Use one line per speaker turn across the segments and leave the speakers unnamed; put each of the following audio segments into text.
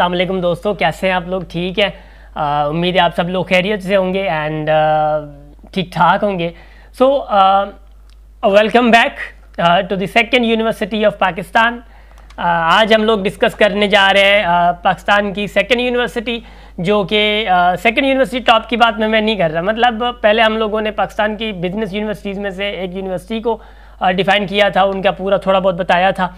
असलम दोस्तों कैसे हैं आप लोग ठीक है उम्मीद है आप सब लोग खैरियत से होंगे एंड ठीक ठाक होंगे so welcome back to the second university of Pakistan आज हम लोग डिस्कस करने जा रहे हैं uh, पाकिस्तान की सेकेंड यूनिवर्सिटी जो कि सेकेंड यूनिवर्सिटी टॉप की बात में मैं नहीं कर रहा मतलब पहले हम लोगों ने पाकिस्तान की बिजनेस यूनिवर्सिटीज़ में से एक यूनिवर्सिटी को डिफ़ाइन किया था उनका पूरा थोड़ा बहुत बताया था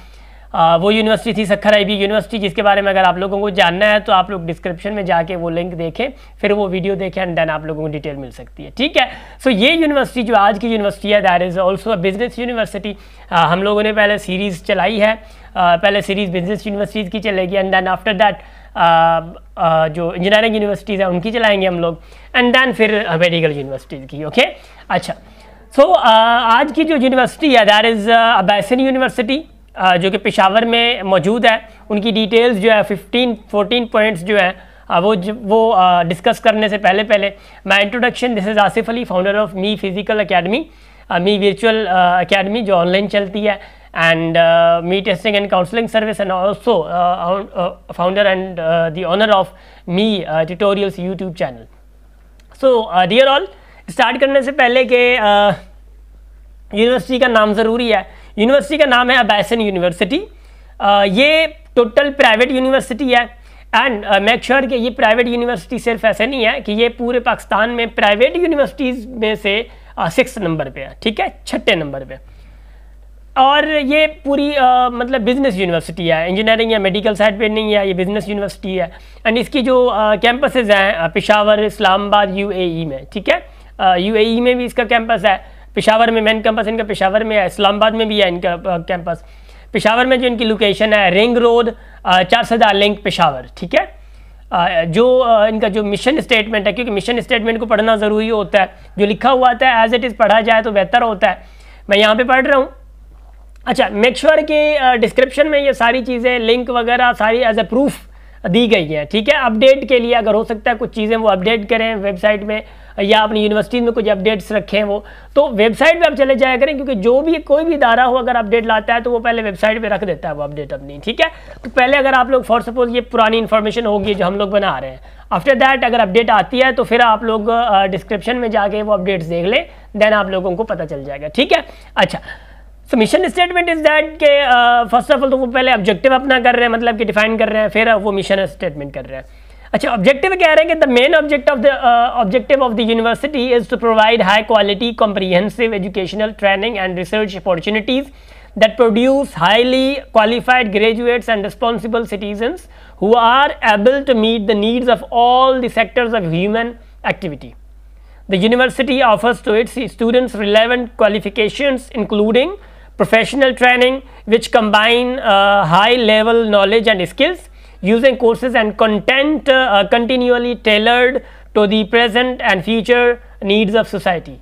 आ, वो यूनिवर्सिटी थी सखर आई यूनिवर्सिटी जिसके बारे में अगर आप लोगों को जानना है तो आप लोग डिस्क्रिप्शन में जाके वो लिंक देखें फिर वो वीडियो देखें एंड देन आप लोगों को डिटेल मिल सकती है ठीक है सो so, ये यूनिवर्सिटी जो आज की यूनिवर्सिटी है there is also a business university हम लोगों ने पहले सीरीज़ चलाई है आ, पहले सीरीज़ बिजनेस यूनिवर्सिटीज़ की चलेगी एंड देन आफ्टर दैट जो इंजीनियरिंग यूनिवर्सिटीज़ हैं उनकी चलाएंगे हम लोग एंड देन फिर मेडिकल यूनिवर्सिटीज़ की ओके okay? अच्छा सो so, uh, आज की जो यूनिवर्सिटी है दैर इज़ अबैसिन यूनिवर्सिटी जो कि पेशावर में मौजूद है उनकी डिटेल्स जो है फिफ्टीन फोर्टीन पॉइंट्स जो है वो वो डिस्कस करने से पहले पहले my introduction this is Asif Ali founder of me physical academy me virtual academy जो ऑनलाइन चलती है and me testing and counselling service and also founder and the owner of me tutorials YouTube channel so dear all start करने से पहले कि university का नाम ज़रूरी है यूनिवर्सिटी का नाम है अबैसन यूनिवर्सिटी ये टोटल प्राइवेट यूनिवर्सिटी है एंड मेक श्योर कि ये प्राइवेट यूनिवर्सिटी सिर्फ ऐसे नहीं है कि ये पूरे पाकिस्तान में प्राइवेट यूनिवर्सिटीज़ में से सिक्स नंबर पे है ठीक है छठे नंबर पे और ये पूरी uh, मतलब बिजनेस यूनिवर्सिटी है इंजीनियरिंग या मेडिकल साइड पे नहीं है ये बिजनेस यूनिवर्सिटी है एंड इसकी जो कैंपसेज uh, हैं पिशावर इस्लामाबाद यू e में ठीक है यू uh, e में भी इसका कैंपस है पिशावर में मेन कैंपस इनका पिशावर में है इस्लामाबाद में भी है इनका कैंपस पिशावर में जो इनकी लोकेशन है रिंग रोड चार सदा लिंक पिशावर ठीक है जो इनका जो मिशन स्टेटमेंट है क्योंकि मिशन स्टेटमेंट को पढ़ना ज़रूरी होता है जो लिखा हुआ था एज इट इज़ पढ़ा जाए तो बेहतर होता है मैं यहाँ पर पढ़ रहा हूँ अच्छा मेक श्योर के डिस्क्रिप्शन में ये सारी चीज़ें लिंक वगैरह सारी एज ए प्रूफ दी गई हैं ठीक है अपडेट के लिए अगर हो सकता है कुछ चीज़ें वो अपडेट करें वेबसाइट में या अपनी यूनिवर्सिटीज़ में कुछ अपडेट्स रखे हैं वो तो वेबसाइट पर आप चले जाया करें क्योंकि जो भी कोई भी इदारा हो अगर अपडेट लाता है तो वो पहले वेबसाइट पर रख देता है वो अपडेट अपनी ठीक है तो पहले अगर आप लोग फॉर सपोज ये पुरानी इन्फॉर्मेशन होगी जो हम लोग बना रहे हैं आफ्टर दैट अगर अपडेट आती है तो फिर आप लोग डिस्क्रिप्शन में जाके वो अपडेट्स देख लें देन आप लोगों को पता चल जाएगा ठीक है अच्छा so mission statement is that के फर्स्ट ऑफ ऑल तो वो पहले ऑब्जेक्टिव अपना कर रहे हैं मतलब कि डिफाइन कर रहे हैं फिर वो मिशन स्टेटमेंट कर रहे हैं अच्छा Objective. कह रहे हैं कि the main object of the objective of the university is to provide high quality comprehensive educational training and research opportunities that produce highly qualified graduates and responsible citizens who are able to meet the needs of all the sectors of human activity. The university offers to its students relevant qualifications including professional training which combine uh, high level knowledge and skills using courses and content uh, uh, continually tailored to the present and future needs of society.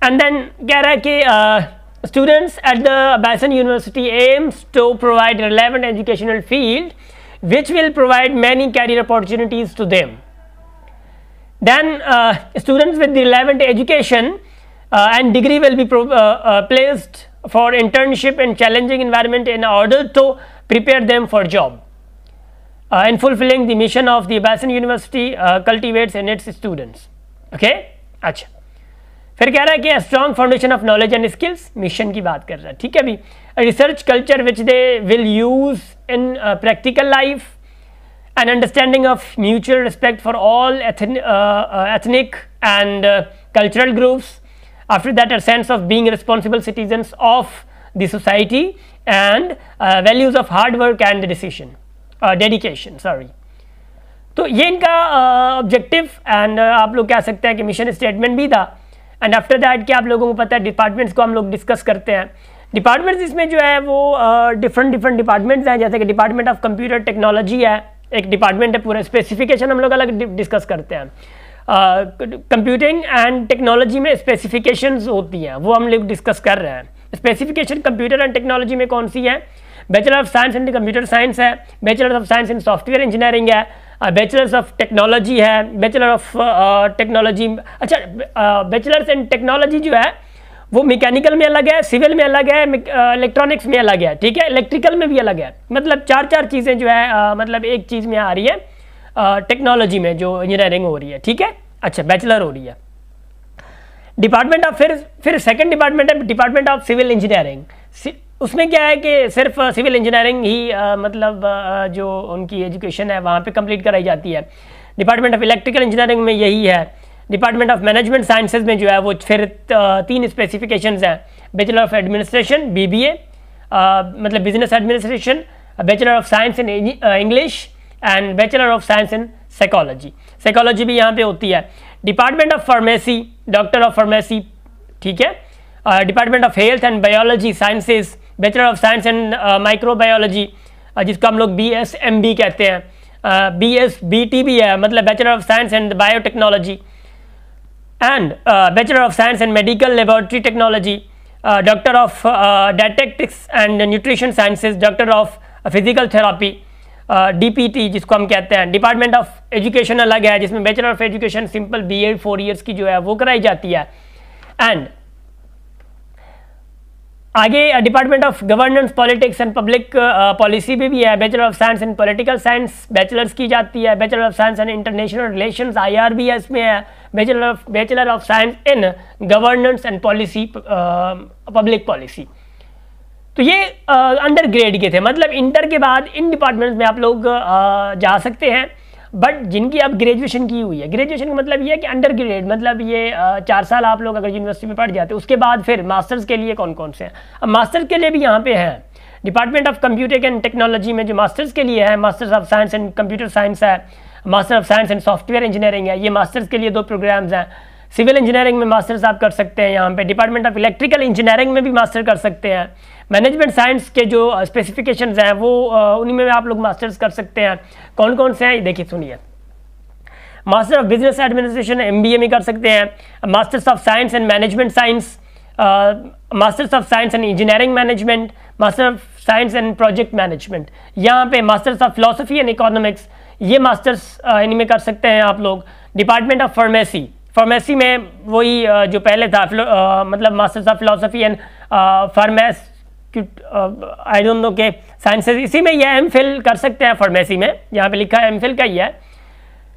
And then Garake uh, students at the Basin University aims to provide relevant educational field which will provide many career opportunities to them. Then uh, students with the relevant education uh, and degree will be uh, uh, placed for internship in challenging environment in order to prepare them for job. Uh, and fulfilling the mission of the Bassin University uh, cultivates in its students. Okay? अच्छा फिर कह रहा है कि strong foundation of knowledge and skills mission की बात कर रहा है ठीक है अभी research culture which they will use in practical life and understanding of mutual respect for all ethnic and cultural groups after that a sense of being responsible citizens of the society and uh, values of hard work and decision uh, dedication sorry तो ये इनका objective uh, and uh, आप लोग कह सकते हैं कि mission statement भी था एंड आफ्टर दैट कि आप लोगों को पता है डिपार्टमेंट्स को हम लोग डिस्कस करते हैं डिपार्टमेंट्स इसमें जो है वो डिफरेंट डिफरेंट डिपार्टमेंट्स हैं जैसे कि डिपार्टमेंट ऑफ कंप्यूटर टेक्नोलॉजी है एक डिपार्टमेंट है पूरा स्पेसिफिकेशन हम लोग अलग डिस्कस करते हैं कंप्यूटिंग एंड टेक्नोलॉजी में स्पेसिफिकेशन होती हैं वो हम लोग डिस्कस कर रहे हैं स्पेसिफिकेशन कंप्यूटर एंड टेक्नोलॉजी में कौन सी है bachelor of science and computer science है bachelor of science and software engineering है बैचलर्स ऑफ टेक्नोलॉजी है बैचलर ऑफ टेक्नोलॉजी अच्छा बैचलर्स इन टेक्नोलॉजी जो है वो मैकेनिकल में अलग है सिविल में अलग है इलेक्ट्रॉनिक्स में अलग है ठीक है इलेक्ट्रिकल में भी अलग है मतलब चार चार चीज़ें जो है uh, मतलब एक चीज़ में आ रही है टेक्नोलॉजी uh, में जो इंजीनियरिंग हो रही है ठीक है अच्छा बैचलर हो रही है डिपार्टमेंट ऑफ फिर फिर सेकंड डिपार्टमेंट है डिपार्टमेंट ऑफ सिविल इंजीनियरिंग उसमें क्या है कि सिर्फ सिविल uh, इंजीनियरिंग ही आ, uh, मतलब आ, uh, जो उनकी एजुकेशन है वहाँ पे कंप्लीट कराई जाती है डिपार्टमेंट ऑफ इलेक्ट्रिकल इंजीनियरिंग में यही है डिपार्टमेंट ऑफ मैनेजमेंट साइंसेज में जो है वो फिर तीन स्पेसिफिकेशन हैं बैचलर ऑफ एडमिनिस्ट्रेशन बी मतलब business administration bachelor of science in English and bachelor of science in psychology psychology भी यहाँ पे होती है department of pharmacy doctor of pharmacy ठीक है department of health and biology sciences bachelor of science and microbiology जिसको हम लोग बी एस एम बी कहते हैं बी एस बी टी भी है मतलब bachelor of science and biotechnology and bachelor of science and medical laboratory technology doctor of dietetics and nutrition sciences doctor of physical therapy DPT uh, जिसको हम कहते हैं department of education अलग है जिसमें bachelor of education simple B Ed four years की जो है वो कराई जाती है एंड आगे department of governance politics and public policy भी भी है bachelor of science and political science bachelors की जाती है bachelor of science and international relation I R भी है इसमें है bachelor of bachelor of science in governance and policy public policy तो ये अंडर ग्रेड के थे मतलब इंटर के बाद इन डिपार्टमेंट्स में आप लोग आ, जा सकते हैं बट जिनकी अब ग्रेजुएशन की हुई है ग्रेजुएशन का मतलब ये है कि अंडर ग्रेड मतलब ये चार साल आप लोग अगर यूनिवर्सिटी में पढ़ जाते उसके बाद फिर मास्टर्स के लिए कौन कौन से हैं अब मास्टर्स के लिए भी यहाँ पे हैं department of computer and technology में जो मास्टर्स के लिए है masters of science and computer science है master of science and software engineering है ये मास्टर्स के लिए दो प्रोग्राम्स हैं सिविल इंजीनियरिंग में मास्टर्स आप कर सकते हैं यहाँ पे डिपार्टमेंट ऑफ इलेक्ट्रिकल इंजीनियरिंग में भी मास्टर कर सकते हैं मैनेजमेंट साइंस के जो स्पेसिफिकेशंस हैं वो उन्हीं में आप लोग मास्टर्स कर सकते हैं कौन कौन से हैं देखिए सुनिए master of business administration M B A में कर सकते हैं masters of science and management science masters of science and engineering management master of science and project management यहाँ पे masters of philosophy and economics ये मास्टर्स इनमें कर सकते हैं आप लोग डिपार्टमेंट ऑफ फार्मेसी फार्मेसी में वही जो पहले था मतलब masters of philosophy and pharmacy I don't know के साइंसेस इसी में यह एम फिल कर सकते हैं फार्मेसी में यहाँ पे लिखा है एम फिल का ही है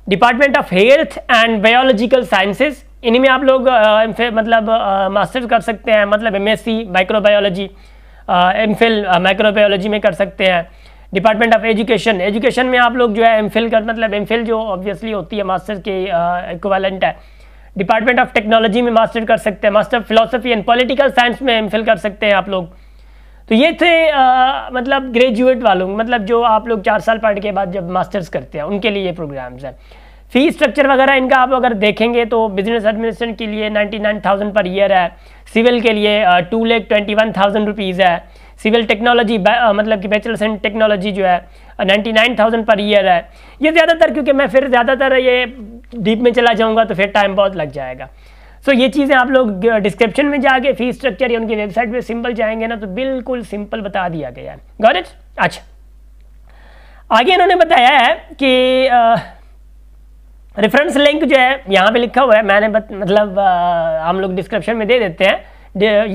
department of health and biological sciences इन्हीं में आप लोग uh, मतलब मास्टर्स uh, कर सकते हैं मतलब M S C microbiology M phil microbiology में कर सकते हैं डिपार्टमेंट ऑफ एजुकेशन एजुकेशन में आप लोग जो है एम फिल कर मतलब एम फिल जो ऑब्वियसली होती है मास्टर्स के इक्वालेंट uh, है डिपार्टमेंट ऑफ टेक्नोलॉजी में मास्टर कर सकते हैं master philosophy and political science में एम कर सकते हैं आप लोग तो ये थे आ, मतलब ग्रेजुएट वालों मतलब जो आप लोग चार साल पढ़ के बाद जब मास्टर्स करते हैं उनके लिए ये प्रोग्राम्स हैं फी स्ट्रक्चर वगैरह इनका आप अगर देखेंगे तो बिजनेस एडमिनिस्ट्रेशन के लिए 99,000 पर ईयर है सिविल के लिए two lakh twenty one thousand rupees है सिविल टेक्नोलॉजी मतलब कि बैचलर्स इन टेक्नोलॉजी जो है ninety nine thousand per year है ये ज़्यादातर क्योंकि मैं फिर ज़्यादातर ये डीप में चला जाऊंगा तो फिर टाइम बहुत लग जाएगा सो so, ये चीज़ें आप लोग डिस्क्रिप्शन में जाके फीस स्ट्रक्चर या उनकी वेबसाइट पे सिंपल जाएंगे ना तो बिल्कुल सिंपल बता दिया गया है इट अच्छा आगे इन्होंने बताया है कि रेफरेंस लिंक जो है यहाँ पे लिखा हुआ है मैंने बत, मतलब आ, हम लोग डिस्क्रिप्शन में दे देते हैं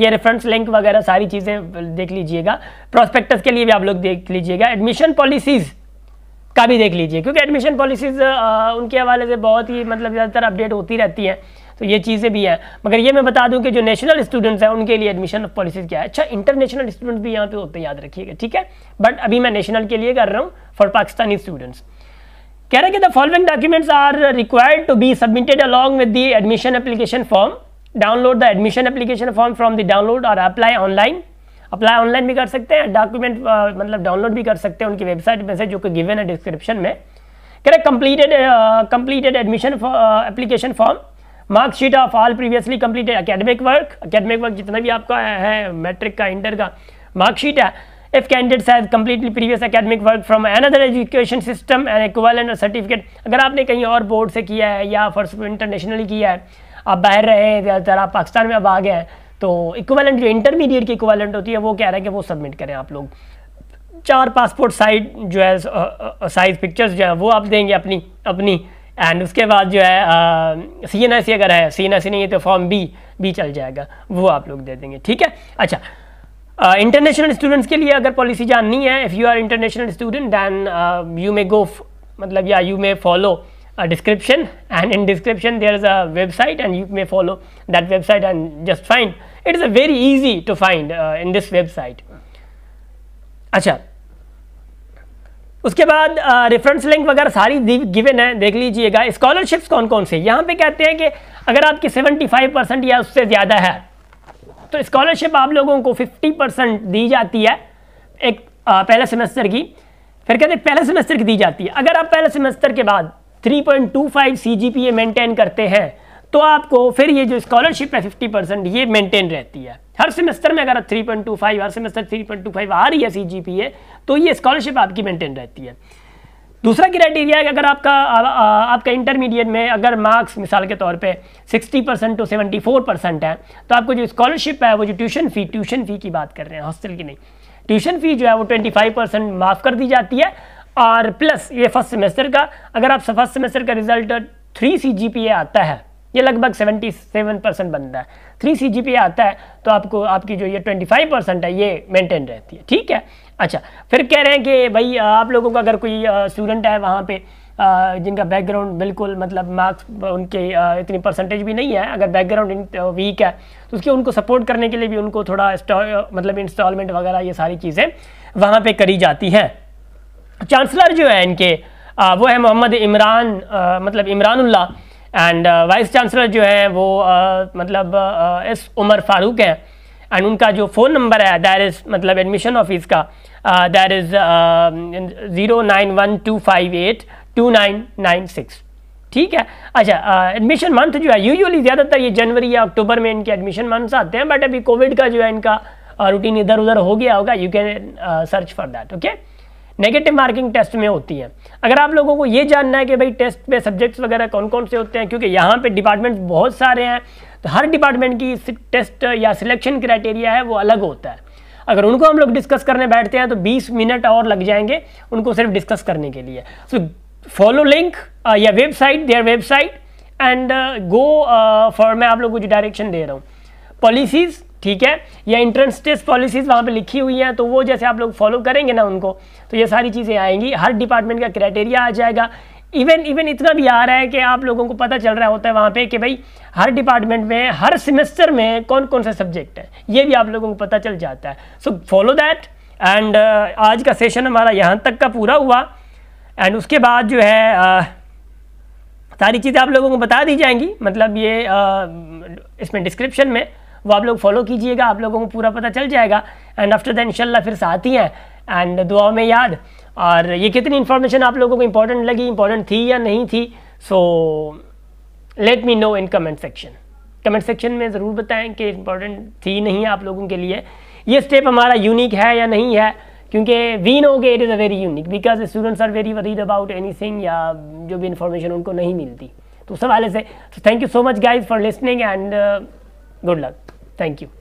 ये रेफरेंस लिंक वगैरह सारी चीज़ें देख लीजिएगा प्रोस्पेक्टस के लिए भी आप लोग देख लीजिएगा एडमिशन पॉलिसीज़ का भी देख लीजिए क्योंकि एडमिशन पॉलिसीज़ उनके हवाले से बहुत ही मतलब ज़्यादातर अपडेट होती रहती है तो ये चीज़ें भी हैं मगर ये मैं बता दूं कि जो नेशनल स्टूडेंट्स हैं उनके लिए एडमिशन पॉलिसीज क्या है अच्छा इंटरनेशनल स्टूडेंट भी यहाँ पे होते हैं याद रखिएगा ठीक है बट अभी मैं नेशनल के लिए कर रहा हूँ फॉर पाकिस्तानी स्टूडेंट्स कह रहे हैं कि the following documents are required to be submitted along with the admission application form download the admission application form from the download और अप्लाई ऑनलाइन अप्लाई ऑनलाइन भी कर सकते हैं डॉक्यूमेंट uh, मतलब डाउनलोड भी कर सकते हैं उनकी वेबसाइट में से जो कि गिवन है डिस्क्रिप्शन में कह रहे completed completed admission application form marksheet of all previously completed academic work academic work जितना भी आपका है मैट्रिक का इंटर का मार्कशीट है if candidates have completely previous academic work from education system and and and certificate अगर आपने कहीं और बोर्ड से किया है या फर्स्ट इंटरनेशनली किया है आप बाहर रहे हैं ज़्यादातर आप पाकिस्तान में अब आ गए हैं तो इक्वलेंट जो इंटरमीडिएट की इक्वलेंट होती है वो कह रहा है कि वो सबमिट करें आप लोग चार पासपोर्ट साइज जो है साइज पिक्चर्स जो है वो आप देंगे अपनी अपनी एंड उसके बाद जो है सी एन आई सी अगर है सी एन आई सी नहीं है तो फॉर्म बी बी चल जाएगा वो आप लोग दे देंगे ठीक है अच्छा इंटरनेशनल uh, स्टूडेंट्स के लिए अगर पॉलिसी जाननी है if you are international student then you may go मतलब या you may follow description and in description there is a website and you may follow that website and just find it is very easy to find uh, in this website अच्छा उसके बाद reference uh, link वगैरह सारी given है देख लीजिएगा scholarships कौन कौन से यहाँ पे कहते हैं कि अगर आपके 75 परसेंट या उससे ज़्यादा है तो स्कॉलरशिप आप लोगों को 50 परसेंट दी जाती है एक आ, uh, पहले सेमेस्टर की फिर कहते हैं पहले सेमेस्टर की दी जाती है अगर आप पहले सेमेस्टर के बाद 3.25 पॉइंट मेंटेन करते हैं तो आपको फिर ये जो स्कॉलरशिप है फिफ्टी परसेंट ये मेंटेन रहती है हर सेमेस्टर में अगर थ्री पॉइंट टू फाइव हर semester three point two five आ रही है सी जी पी तो ये स्कॉलरशिप आपकी मेंटेन रहती है दूसरा क्राइटेरिया है अगर आपका आ, आ, आपका इंटरमीडिएट में अगर मार्क्स मिसाल के तौर पे 60 परसेंट टू 74 परसेंट है तो आपको जो स्कॉलरशिप है वो जो ट्यूशन फ़ी ट्यूशन फ़ी की बात कर रहे हैं हॉस्टल की नहीं ट्यूशन फ़ी जो है वो 25 परसेंट माफ़ कर दी जाती है और प्लस ये फर्स्ट सेमेस्टर का अगर आप फर्स्ट सेमेस्टर का रिजल्ट थ्री सी आता है ये लगभग 77 परसेंट बनता है थ्री सी जी आता है तो आपको आपकी जो ये 25 परसेंट है ये मेंटेन रहती है ठीक है अच्छा फिर कह रहे हैं कि भाई आप लोगों का अगर कोई स्टूडेंट है वहाँ पे जिनका बैकग्राउंड बिल्कुल मतलब मार्क्स उनके इतनी परसेंटेज भी नहीं है अगर बैकग्राउंड वीक है तो उसके उनको सपोर्ट करने के लिए भी उनको थोड़ा मतलब इंस्टॉलमेंट वगैरह ये सारी चीज़ें वहाँ पर करी जाती हैं चांसलर जो है इनके वो है मोहम्मद इमरान मतलब इमरानुल्ला एंड वाइस चांसलर जो है वो uh, मतलब एस uh, उमर फारूक हैं एंड उनका जो फ़ोन नंबर है दैर इज़ मतलब एडमिशन ऑफिस का there is zero nine one two five eight two nine nine six ठीक है अच्छा एडमिशन uh, मंथ जो है यूजुअली ज़्यादातर ये जनवरी या अक्टूबर में इनके एडमिशन मंथ्स आते हैं बट अभी कोविड का जो है इनका रूटीन uh, इधर उधर हो गया होगा you can search for that okay negative marking test में होती है अगर आप लोगों को ये जानना है कि भाई टेस्ट में सब्जेक्ट्स वगैरह कौन कौन से होते हैं क्योंकि यहाँ पे डिपार्टमेंट बहुत सारे हैं तो हर डिपार्टमेंट की टेस्ट या सिलेक्शन क्राइटेरिया है वो अलग होता है अगर उनको हम लोग डिस्कस करने बैठते हैं तो बीस मिनट और लग जाएंगे उनको सिर्फ डिस्कस करने के लिए सो फॉलो लिंक या website there website and go for मैं आप लोगों को जो डायरेक्शन दे रहा हूँ पॉलिसीज़ ठीक है या इंट्रेंस टेस्ट पॉलिसीज वहाँ पे लिखी हुई हैं तो वो जैसे आप लोग फॉलो करेंगे ना उनको तो ये सारी चीज़ें आएंगी हर डिपार्टमेंट का क्राइटेरिया आ जाएगा इवन इवन इतना भी आ रहा है कि आप लोगों को पता चल रहा होता है वहाँ पे कि भाई हर डिपार्टमेंट में हर सेमेस्टर में कौन कौन सा सब्जेक्ट है ये भी आप लोगों को पता चल जाता है सो फॉलो दैट एंड आज का सेशन हमारा यहाँ तक का पूरा हुआ एंड उसके बाद जो है uh, सारी चीज़ें आप लोगों को बता दी जाएंगी मतलब ये uh, इसमें डिस्क्रिप्शन में वो आप लोग फॉलो कीजिएगा आप लोगों को पूरा पता चल जाएगा एंड आफ्टर दैन इंशाल्लाह फिर साथ ही हैं एंड दुआ में याद और ये कितनी इन्फॉर्मेशन आप लोगों को इंपॉर्टेंट लगी इंपॉर्टेंट थी या नहीं थी so let me know in comment section comment section में ज़रूर बताएं कि इंपॉर्टेंट थी नहीं आप लोगों के लिए ये स्टेप हमारा यूनिक है या नहीं है क्योंकि वी नो के it is a very unique because students are very worried about thing या जो भी इन्फॉर्मेशन उनको नहीं मिलती तो उस हवाले से thank you so much guys for listening and good luck Thank you.